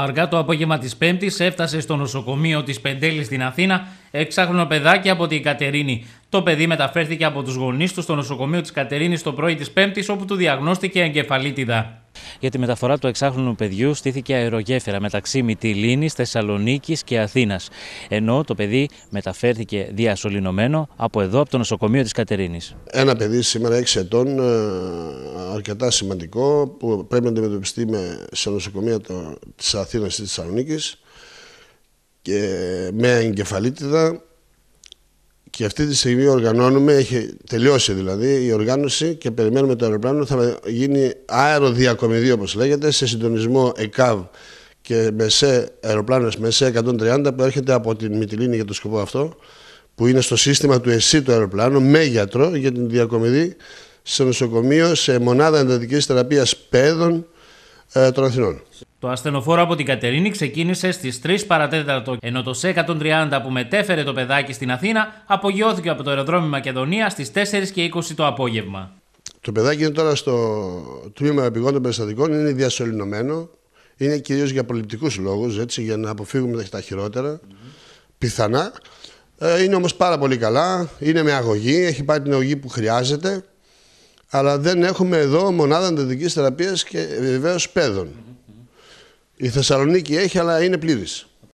Αργά το απόγευμα της Πέμπτης έφτασε στο νοσοκομείο της Πεντέλης στην Αθήνα εξάχρονο παιδάκι από την Κατερίνη. Το παιδί μεταφέρθηκε από τους γονείς του στο νοσοκομείο της Κατερίνης το πρωί της Πέμπτης, όπου του διαγνώστηκε εγκεφαλίτιδα για τη μεταφορά του εξάχρονου παιδιού στήθηκε αερογέφυρα μεταξύ Μυτιλίνης, Θεσσαλονίκης και Αθήνας. Ενώ το παιδί μεταφέρθηκε διασωληνωμένο από εδώ, από το νοσοκομείο της Κατερίνης. Ένα παιδί σήμερα 6 ετών, ε, αρκετά σημαντικό, που πρέπει να αντιμετωπιστεί σε νοσοκομεία της Αθήνας ή της Θεσσαλονίκης και με εγκεφαλίτιδα και αυτή τη στιγμή οργανώνουμε, έχει τελειώσει δηλαδή η οργάνωση και περιμένουμε το αεροπλάνο. Θα γίνει αεροδιακομιδή όπως λέγεται, σε συντονισμό ΕΚΑΒ και μεσέ, αεροπλάνος μεσέ 130 που έρχεται από τη Μυτιλίνη για το σκοπό αυτό που είναι στο σύστημα του ΕΣΥ το αεροπλάνο με γιατρό για την διακομιδή σε νοσοκομείο, σε μονάδα εντατικής θεραπείας παιδών ε, των Αθηνών. Το ασθενοφόρο από την Κατερίνη ξεκίνησε στις 3 παρατέταρτο, ενώ το C130 που μετέφερε το παιδάκι στην Αθήνα απογειώθηκε από το αεροδρόμιο Μακεδονία στις 4 και 20 το απόγευμα. Το παιδάκι είναι τώρα στο τμήμα επιγόντων των περιστατικών, είναι διασωληνωμένο. Είναι κυρίως για πολιτικού λόγους, έτσι, για να αποφύγουμε τα χειρότερα. Mm-hmm. Πιθανά. Ε, είναι όμως πάρα πολύ καλά. Είναι με αγωγή, έχει πάρει την αγωγή που χρειάζεται. Αλλά δεν έχουμε εδώ μονάδα αντιδική θεραπείας και βεβαίως παιδων. Η Θεσσαλονίκη έχει, αλλά είναι πλήρης.